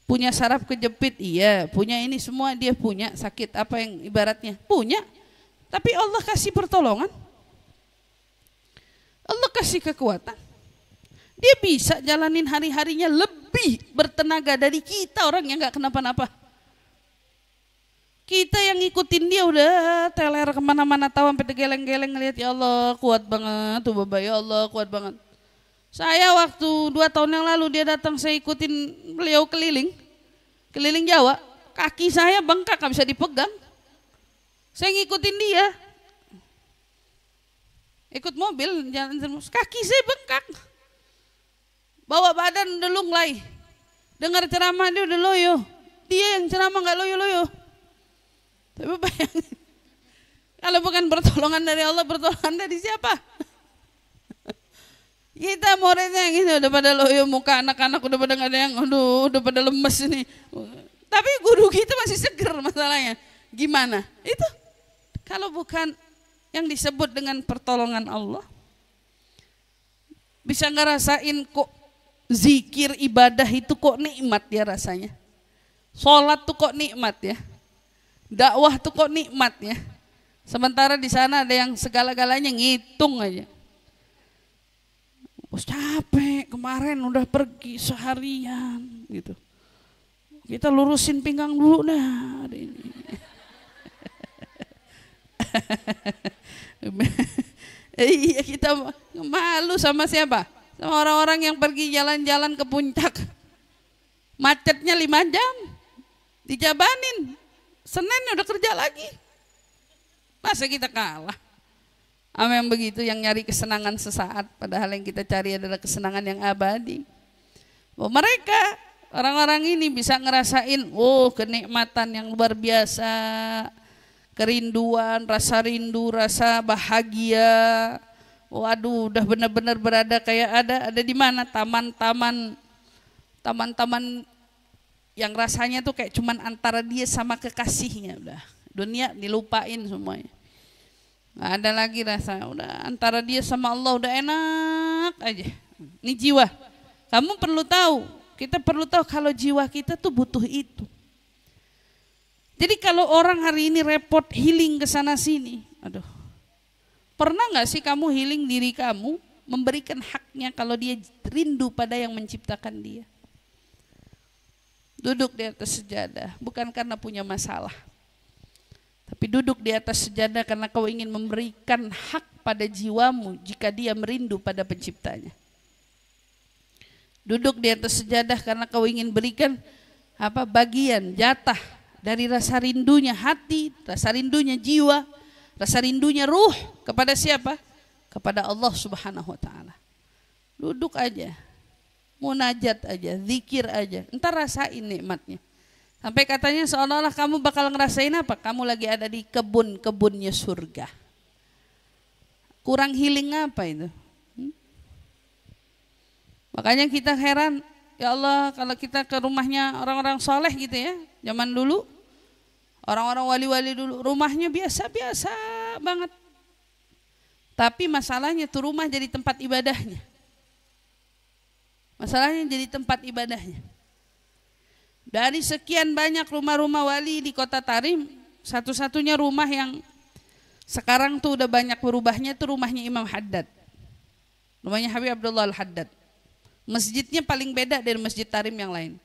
Punya saraf kejepit, iya. Punya ini semua dia punya sakit apa yang ibaratnya punya. Tapi Allah kasih pertolongan. Allah kasih kekuatan. Dia bisa jalanin hari-harinya lebih bertenaga dari kita orang yang nggak kenapa-napa. Kita yang ngikutin dia udah teler kemana-mana tahu sampai geleng geleng ngeliat ya Allah kuat banget tuh bapak ya Allah kuat banget saya waktu dua tahun yang lalu dia datang saya ikutin beliau keliling, keliling Jawa. Kaki saya bengkak nggak bisa dipegang. Saya ngikutin dia. Ikut mobil jalan terus kaki saya bengkak. Bawa badan udah lunglai. Dengar ceramah dia udah loyo. Dia yang ceramah nggak loyo-loyo. Tapi bayangin kalau bukan pertolongan dari Allah, pertolongan dari siapa? Kita muridnya ini udah pada loyo muka anak-anak udah pada gak ada yang aduh udah pada lemes ini. Tapi guru kita masih seger masalahnya. Gimana? Itu kalau bukan yang disebut dengan pertolongan Allah. Bisa ngerasain kok zikir ibadah itu kok nikmat ya rasanya. Sholat tuh kok nikmat ya. Dakwah tuh kok nikmat ya. Sementara di sana ada yang segala-galanya ngitung aja Bos capek kemarin udah pergi seharian gitu. Kita lurusin pinggang dulu nah ini. Eh, iya kita malu sama siapa? Sama orang-orang yang pergi jalan-jalan ke puncak. Macetnya lima jam. Dijabanin. Senin udah kerja lagi. Masa kita kalah? Ama yang begitu yang nyari kesenangan sesaat padahal yang kita cari adalah kesenangan yang abadi. Oh, mereka orang-orang ini bisa ngerasain oh kenikmatan yang luar biasa, kerinduan, rasa rindu, rasa bahagia. Waduh, oh, udah benar-benar berada kayak ada ada di mana taman-taman taman-taman yang rasanya tuh kayak cuman antara dia sama kekasihnya udah. Dunia dilupain semuanya. Gak ada lagi rasa, udah antara dia sama Allah udah enak aja. Ini jiwa. Kamu perlu tahu, kita perlu tahu kalau jiwa kita tuh butuh itu. Jadi kalau orang hari ini repot healing ke sana sini, aduh. Pernah nggak sih kamu healing diri kamu memberikan haknya kalau dia rindu pada yang menciptakan dia? Duduk di atas sejadah, bukan karena punya masalah, tapi duduk di atas sejadah karena kau ingin memberikan hak pada jiwamu jika dia merindu pada penciptanya. Duduk di atas sejadah karena kau ingin berikan apa bagian jatah dari rasa rindunya hati, rasa rindunya jiwa, rasa rindunya ruh kepada siapa? Kepada Allah Subhanahu wa taala. Duduk aja. Munajat aja, zikir aja. Entar rasain nikmatnya. Sampai katanya seolah-olah kamu bakal ngerasain apa? Kamu lagi ada di kebun-kebunnya surga. Kurang healing apa itu? Hmm? Makanya kita heran, ya Allah kalau kita ke rumahnya orang-orang soleh gitu ya, zaman dulu, orang-orang wali-wali dulu, rumahnya biasa-biasa banget. Tapi masalahnya tuh rumah jadi tempat ibadahnya. Masalahnya jadi tempat ibadahnya. Dari sekian banyak rumah-rumah wali di kota Tarim, satu-satunya rumah yang sekarang tuh udah banyak berubahnya tuh rumahnya Imam Haddad. Rumahnya Habib Abdullah Al-Haddad. Masjidnya paling beda dari masjid Tarim yang lain.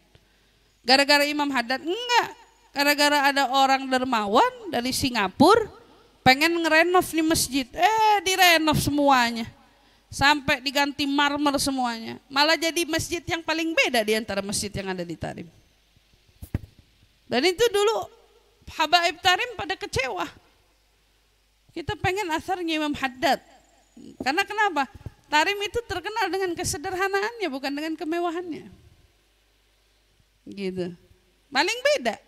Gara-gara Imam Haddad? Enggak. Gara-gara ada orang dermawan dari Singapura pengen ngerenov nih masjid. Eh, direnov semuanya. Sampai diganti marmer semuanya. Malah jadi masjid yang paling beda di antara masjid yang ada di Tarim. Dan itu dulu Habaib Tarim pada kecewa. Kita pengen asarnya Imam Haddad. Karena kenapa? Tarim itu terkenal dengan kesederhanaannya bukan dengan kemewahannya. Gitu. Paling beda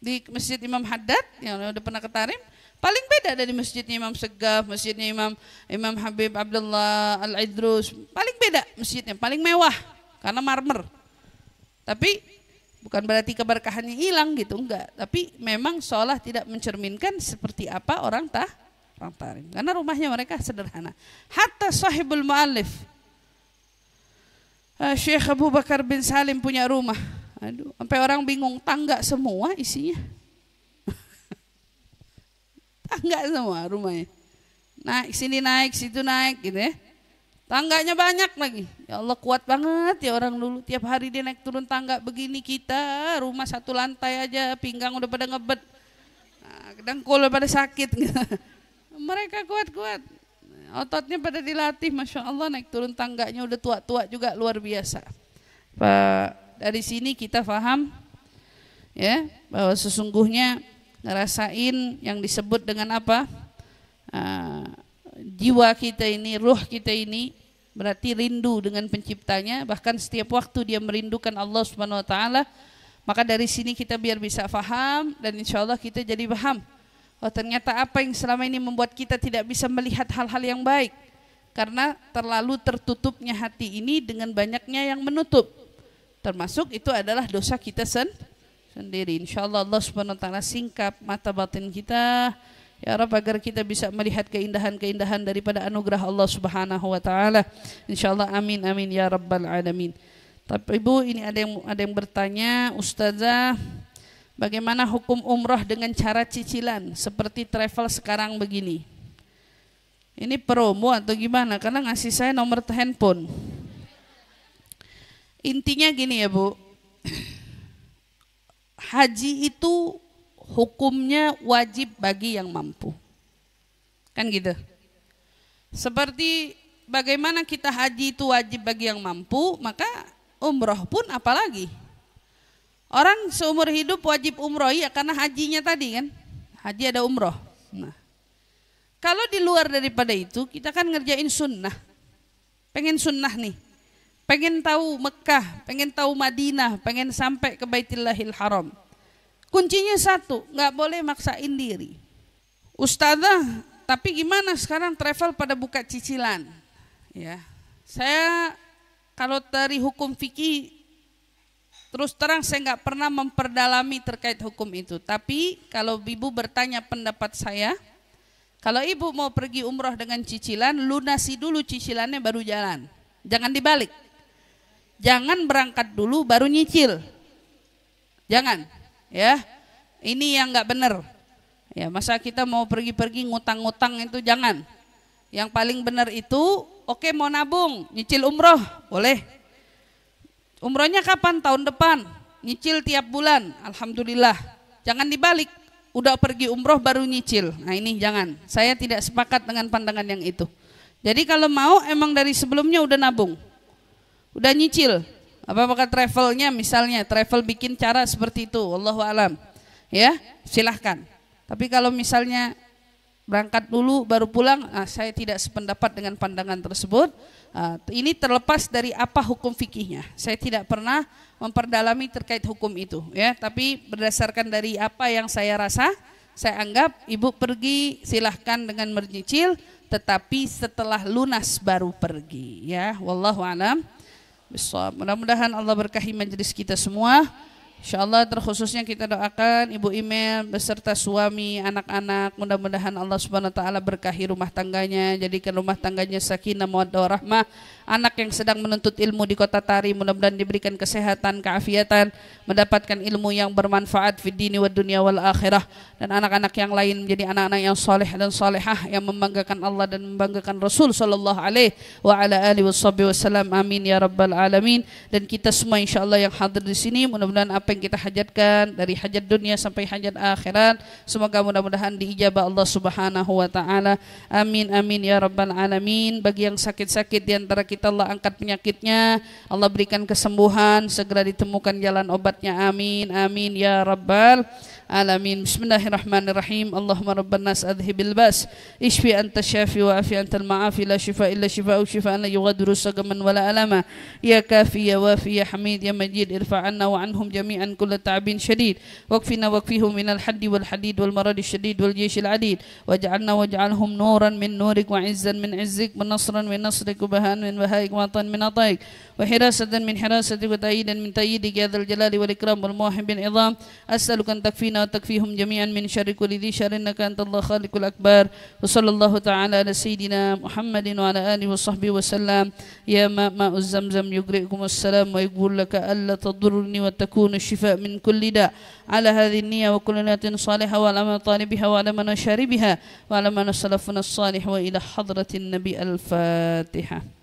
di masjid Imam Haddad yang udah pernah ke Tarim paling beda dari Masjid Imam Segaf, Masjid Imam Imam Habib Abdullah Al Idrus paling beda masjidnya paling mewah karena marmer tapi Bukan berarti keberkahannya hilang gitu, enggak. Tapi memang seolah tidak mencerminkan seperti apa orang tah orang tarim. Karena rumahnya mereka sederhana. Hatta sahibul mu'alif. Ah, Syekh Abu Bakar bin Salim punya rumah. Aduh, sampai orang bingung tangga semua isinya. tangga semua rumahnya. Naik sini naik, situ naik gitu ya. Tangganya banyak lagi. Ya Allah kuat banget ya orang dulu. Tiap hari dia naik turun tangga begini kita. Rumah satu lantai aja pinggang udah pada ngebet. Nah, dengkul udah pada sakit. Mereka kuat-kuat. Ototnya pada dilatih. Masya Allah naik turun tangganya udah tua-tua juga luar biasa. Pak, dari sini kita faham ya bahwa sesungguhnya ngerasain yang disebut dengan apa? Uh, jiwa kita ini, ruh kita ini berarti rindu dengan penciptanya, bahkan setiap waktu dia merindukan Allah Subhanahu wa taala. Maka dari sini kita biar bisa faham dan insya Allah kita jadi paham. Oh ternyata apa yang selama ini membuat kita tidak bisa melihat hal-hal yang baik. Karena terlalu tertutupnya hati ini dengan banyaknya yang menutup. Termasuk itu adalah dosa kita sen sendiri. Insya Allah Allah subhanahu wa singkap mata batin kita. Ya Rabb agar kita bisa melihat keindahan-keindahan daripada anugerah Allah Subhanahu wa taala. Insyaallah amin amin ya rabbal alamin. Tapi Ibu ini ada yang ada yang bertanya, Ustazah, bagaimana hukum umroh dengan cara cicilan seperti travel sekarang begini? Ini promo atau gimana? Karena ngasih saya nomor handphone. Intinya gini ya Bu, haji itu hukumnya wajib bagi yang mampu. Kan gitu. Seperti bagaimana kita haji itu wajib bagi yang mampu, maka umroh pun apalagi. Orang seumur hidup wajib umroh ya karena hajinya tadi kan. Haji ada umroh. Nah. Kalau di luar daripada itu kita kan ngerjain sunnah. Pengen sunnah nih. Pengen tahu Mekah, pengen tahu Madinah, pengen sampai ke Baitillahil Haram Kuncinya satu, nggak boleh maksain diri. Ustazah, tapi gimana sekarang travel pada buka cicilan? Ya, saya kalau dari hukum fikih terus terang saya nggak pernah memperdalami terkait hukum itu. Tapi kalau ibu bertanya pendapat saya, kalau ibu mau pergi umroh dengan cicilan, lunasi dulu cicilannya baru jalan. Jangan dibalik. Jangan berangkat dulu baru nyicil. Jangan ya ini yang nggak benar ya masa kita mau pergi-pergi ngutang-ngutang itu jangan yang paling benar itu oke okay, mau nabung nyicil umroh boleh umrohnya kapan tahun depan nyicil tiap bulan alhamdulillah jangan dibalik udah pergi umroh baru nyicil nah ini jangan saya tidak sepakat dengan pandangan yang itu jadi kalau mau emang dari sebelumnya udah nabung udah nyicil Apakah travelnya misalnya travel bikin cara seperti itu, Allah alam. Ya, silahkan. Tapi kalau misalnya berangkat dulu baru pulang, nah, saya tidak sependapat dengan pandangan tersebut. Nah, ini terlepas dari apa hukum fikihnya. Saya tidak pernah memperdalami terkait hukum itu, ya. Tapi berdasarkan dari apa yang saya rasa, saya anggap ibu pergi silahkan dengan mernyicil, tetapi setelah lunas baru pergi, ya. Wallahu alam. Bismillah. Mudah-mudahan Allah berkahi majelis kita semua. Insya Allah terkhususnya kita doakan Ibu Imel beserta suami, anak-anak Mudah-mudahan Allah Subhanahu Wa Taala berkahi rumah tangganya Jadikan rumah tangganya sakinah, mawaddah, rahmah anak yang sedang menuntut ilmu di kota Tari mudah-mudahan diberikan kesehatan, keafiatan, mendapatkan ilmu yang bermanfaat di dini wa dunia wal akhirah dan anak-anak yang lain menjadi anak-anak yang soleh dan solehah yang membanggakan Allah dan membanggakan Rasul sallallahu alaihi wa ala alihi wasallam amin ya rabbal alamin dan kita semua insyaallah yang hadir di sini mudah-mudahan apa yang kita hajatkan dari hajat dunia sampai hajat akhirat semoga mudah-mudahan diijabah Allah Subhanahu wa taala amin amin ya rabbal alamin bagi yang sakit-sakit di antara kita kita Allah angkat penyakitnya Allah berikan kesembuhan segera ditemukan jalan obatnya amin amin ya rabbal العالمين بسم الله الرحمن الرحيم اللهم رب الناس أذهب الباس اشفي أنت الشافي وعافي أنت المعافي لا شفاء إلا شفاء شفاء لا يغادر سقما ولا ألما يا كافي يا وافي يا حميد يا مجيد ارفع عنا وعنهم جميعا كل تعب شديد واكفنا واكفيهم من الحد والحديد والمرض الشديد والجيش العديد واجعلنا واجعلهم نورا من نورك وعزا من عزك ونصرا من نصرك وبهاء من بهائك وطن من عطائك وحراسة من حراستك وتأييدا من تأييدك يا ذا الجلال والإكرام والموحب العظام أسألك أن تكفينا الذين وتكفيهم جميعا من شر كل ذي شر إنك أنت الله خالق الاكبار وصلى الله تعالى على سيدنا محمد وعلى آله وصحبه وسلم يا ماء ماء الزمزم يقرئكم السلام ويقول لك ألا تضرني وتكون الشفاء من كل داء على هذه النية وكل نية صالحة وعلى من طالبها وعلى من شاربها وعلى من سلفنا الصالح وإلى حضرة النبي الفاتحة